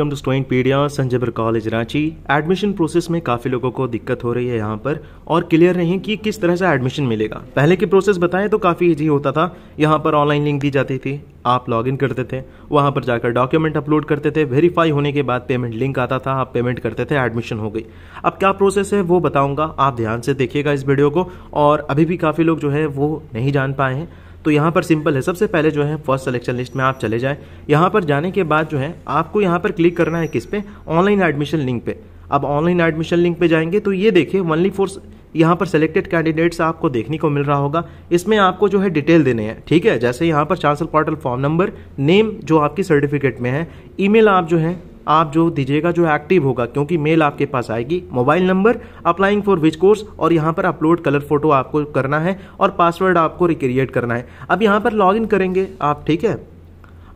come to स्टोइंग पीडिया Sanjay बर college Ranchi admission process में काफ़ी लोगों को दिक्कत हो रही है यहाँ पर और क्लियर नहीं कि किस तरह से एडमिशन मिलेगा पहले की प्रोसेस बताएं तो काफ़ी इजी होता था यहाँ पर ऑनलाइन लिंक दी जाती थी आप लॉगिन करते थे वहाँ पर जाकर डॉक्यूमेंट अपलोड करते थे वेरीफाई होने के बाद पेमेंट लिंक आता था आप पेमेंट करते थे एडमिशन हो गई अब क्या प्रोसेस है वो बताऊँगा आप ध्यान से देखिएगा इस वीडियो को और अभी भी काफ़ी लोग जो है वो नहीं जान पाए हैं तो यहाँ पर सिंपल है सबसे पहले जो है फर्स्ट सिलेक्शन लिस्ट में आप चले जाएँ यहाँ पर जाने के बाद जो है आपको यहाँ पर क्लिक करना है किस पे ऑनलाइन एडमिशन लिंक पे अब ऑनलाइन एडमिशन लिंक पे जाएंगे तो ये देखिए वनली फोर्स यहाँ पर सिलेक्टेड कैंडिडेट्स आपको देखने को मिल रहा होगा इसमें आपको जो है डिटेल देने हैं ठीक है जैसे यहाँ पर chancellor portal form number name जो आपकी सर्टिफिकेट में है ईमेल आप जो है आप जो दीजिएगा जो एक्टिव होगा क्योंकि मेल आपके पास आएगी mobile number applying for which course और यहाँ पर अपलोड कलर फोटो आपको करना है और पासवर्ड आपको रिक्रिएट करना है अब यहाँ पर लॉग करेंगे आप ठीक है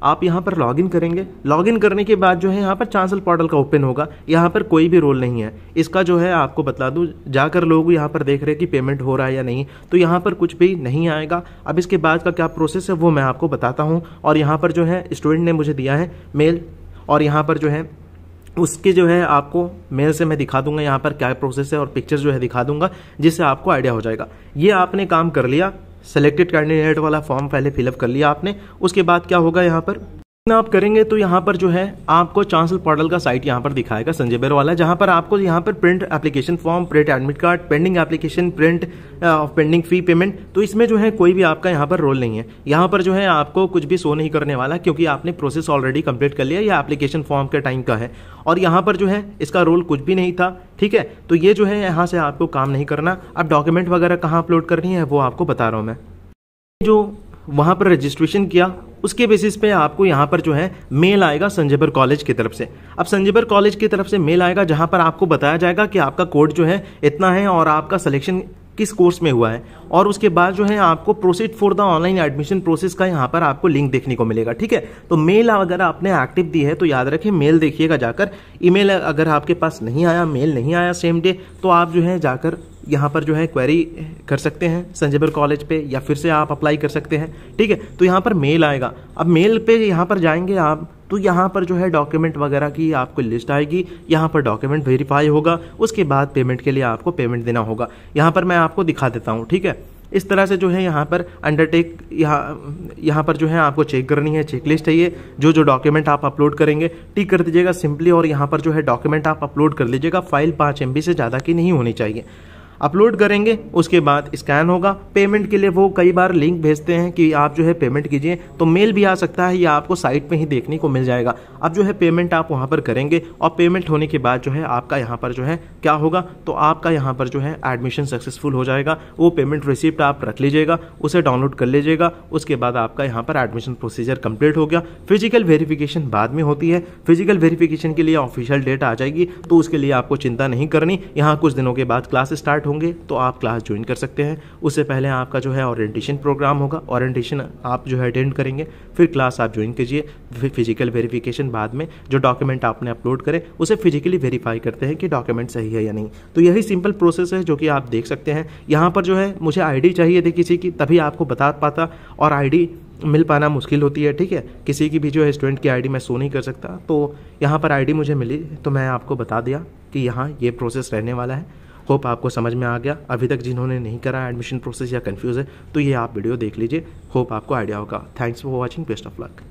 आप यहाँ पर लॉगिन करेंगे लॉगिन करने के बाद जो है यहाँ पर चांसल पोर्टल का ओपन होगा यहाँ पर कोई भी रोल नहीं है इसका जो है आपको बता दूँ जाकर लोग यहाँ पर देख रहे हैं कि पेमेंट हो रहा है या नहीं तो यहाँ पर कुछ भी नहीं आएगा अब इसके बाद का क्या प्रोसेस है वो मैं आपको बताता हूँ और यहाँ पर जो है स्टूडेंट ने मुझे दिया है मेल और यहाँ पर जो है उसके जो है आपको मेल से मैं दिखा दूंगा यहाँ पर क्या प्रोसेस है और पिक्चर जो है दिखा दूंगा जिससे आपको आइडिया हो जाएगा ये आपने काम कर लिया सेलेक्टेड कैंडिडेट वाला फॉर्म पहले फिलअप कर लिया आपने उसके बाद क्या होगा यहाँ पर ना आप करेंगे तो यहाँ पर जो है आपको चांसल पोर्टल का साइट यहाँ पर दिखाएगा संजय बेर वाला जहाँ पर आपको यहाँ पर print application form print admit card pending application print of pending fee payment तो इसमें जो है कोई भी आपका यहाँ पर रोल नहीं है यहाँ पर जो है आपको कुछ भी शो नहीं करने वाला क्योंकि आपने प्रोसेस ऑलरेडी कंप्लीट कर लिया या एप्लीकेशन फॉर्म के टाइम का है और यहाँ पर जो है इसका रोल कुछ भी नहीं था ठीक है तो ये जो है यहाँ से आपको काम नहीं करना अब डॉक्यूमेंट वगैरह कहाँ अपलोड करनी है वो आपको बता रहा हूँ मैं जो वहाँ पर रजिस्ट्रेशन किया उसके बेसिस पे आपको यहाँ पर जो है मेल आएगा संजयबर कॉलेज की तरफ से अब संजयबर कॉलेज की तरफ से मेल आएगा जहाँ पर आपको बताया जाएगा कि आपका कोड जो है इतना है और आपका सिलेक्शन किस कोर्स में हुआ है और उसके बाद जो है आपको proceed for the online admission process का यहाँ पर आपको लिंक देखने को मिलेगा ठीक है तो मेल अगर आपने एक्टिव दी है तो याद रखें मेल देखिएगा जाकर ईमेल अगर आपके पास नहीं आया मेल नहीं आया सेम डे तो आप जो है जाकर यहाँ पर जो है क्वेरी कर सकते हैं संजयबर कॉलेज पे या फिर से आप अप्लाई कर सकते हैं ठीक है तो यहाँ पर मेल आएगा अब मेल पे यहाँ पर जाएंगे आप तो यहाँ पर जो है डॉक्यूमेंट वगैरह की आपको लिस्ट आएगी यहाँ पर डॉक्यूमेंट वेरीफाई होगा उसके बाद पेमेंट के लिए आपको पेमेंट देना होगा यहाँ पर मैं आपको दिखा देता हूँ ठीक है इस तरह से जो है यहाँ पर अंडरटेक यहाँ यहाँ पर जो है आपको चेक करनी है चेक लिस्ट है ये जो जो डॉक्यूमेंट आप अपलोड करेंगे टिक कर दीजिएगा सिंपली और यहाँ पर जो है डॉक्यूमेंट आप अपलोड कर लीजिएगा फाइल पाँच एम से ज़्यादा की नहीं होनी चाहिए अपलोड करेंगे उसके बाद स्कैन होगा पेमेंट के लिए वो कई बार लिंक भेजते हैं कि आप जो है पेमेंट कीजिए तो मेल भी आ सकता है या आपको साइट पर ही देखने को मिल जाएगा अब जो है पेमेंट आप वहाँ पर करेंगे और पेमेंट होने के बाद जो है आपका यहाँ पर जो है क्या होगा तो आपका यहाँ पर जो है एडमिशन सक्सेसफुल हो जाएगा वो पेमेंट रिसिप्ट आप रख लीजिएगा उसे डाउनलोड कर लीजिएगा उसके बाद आपका यहाँ पर एडमिशन प्रोसीजर कम्प्लीट हो गया फिजिकल वेरीफिकेशन बाद में होती है फिजिकल वेरीफिकेशन के लिए ऑफिशियल डेट आ जाएगी तो उसके लिए आपको चिंता नहीं करनी यहाँ कुछ दिनों के बाद क्लास स्टार्ट होंगे तो आप क्लास ज्वाइन कर सकते हैं उससे पहले आपका जो है ऑरेंटेशन प्रोग्राम होगा ऑरेंटेशन आप जो है अटेंड करेंगे फिर क्लास आप ज्वाइन कीजिए फिर फिजिकल वेरीफिकेशन बाद में जो डॉक्यूमेंट आपने अपलोड करें उसे फिजिकली वेरीफाई करते हैं कि डॉक्यूमेंट सही है या नहीं तो यही सिंपल प्रोसेस है जो कि आप देख सकते हैं यहाँ पर जो है मुझे आई चाहिए थी किसी की तभी आपको बता पाता और आई मिल पाना मुश्किल होती है ठीक है किसी की भी जो है स्टूडेंट की आईडी मैं सो नहीं कर सकता तो यहाँ पर आईडी मुझे मिली तो मैं आपको बता दिया कि यहाँ ये प्रोसेस रहने वाला है होप आपको समझ में आ गया अभी तक जिन्होंने नहीं करा एडमिशन प्रोसेस या कन्फ्यूज़ है तो ये आप वीडियो देख लीजिए होप आपको आइडिया होगा thanks for watching best of luck